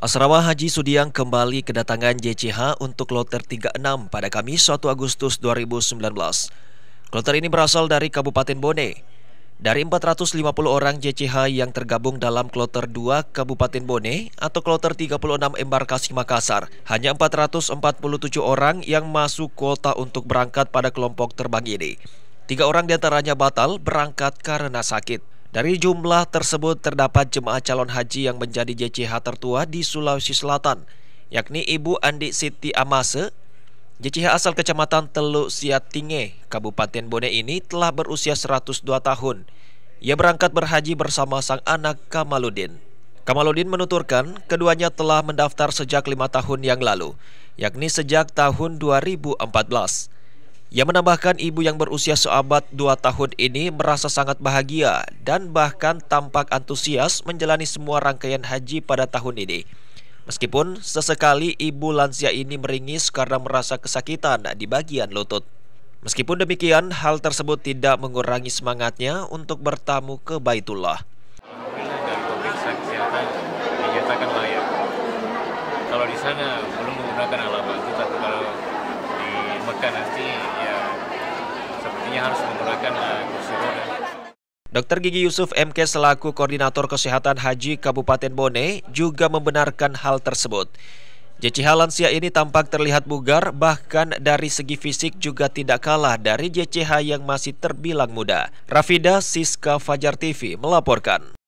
Asrama Haji Sudiang kembali kedatangan JCH untuk loter 36 pada Kamis 1 Agustus 2019. Kloter ini berasal dari Kabupaten Bone. Dari 450 orang JCH yang tergabung dalam kloter 2 Kabupaten Bone atau kloter 36 embarkasi Makassar, hanya 447 orang yang masuk kuota untuk berangkat pada kelompok terbang ini. Tiga orang diantaranya batal berangkat karena sakit. Dari jumlah tersebut terdapat jemaah calon haji yang menjadi JCH tertua di Sulawesi Selatan, yakni Ibu Andi Siti Amase. JCH asal kecamatan Teluk Siatinge, Kabupaten Bone ini telah berusia 102 tahun. Ia berangkat berhaji bersama sang anak Kamaludin. Kamaludin menuturkan keduanya telah mendaftar sejak lima tahun yang lalu, yakni sejak tahun 2014. Ia menambahkan ibu yang berusia seabad 2 tahun ini merasa sangat bahagia dan bahkan tampak antusias menjalani semua rangkaian haji pada tahun ini. Meskipun sesekali ibu lansia ini meringis karena merasa kesakitan di bagian lutut. Meskipun demikian, hal tersebut tidak mengurangi semangatnya untuk bertamu ke Baitullah. Kalau di sana belum menggunakan alamat, kalau di Mekah nanti artinya harus menggunakan uh, kursi roda. Dr. Gigi Yusuf MK selaku Koordinator Kesehatan Haji Kabupaten Bone juga membenarkan hal tersebut. JCH lansia ini tampak terlihat bugar, bahkan dari segi fisik juga tidak kalah dari JCH yang masih terbilang muda. Rafida Siska Fajar TV melaporkan.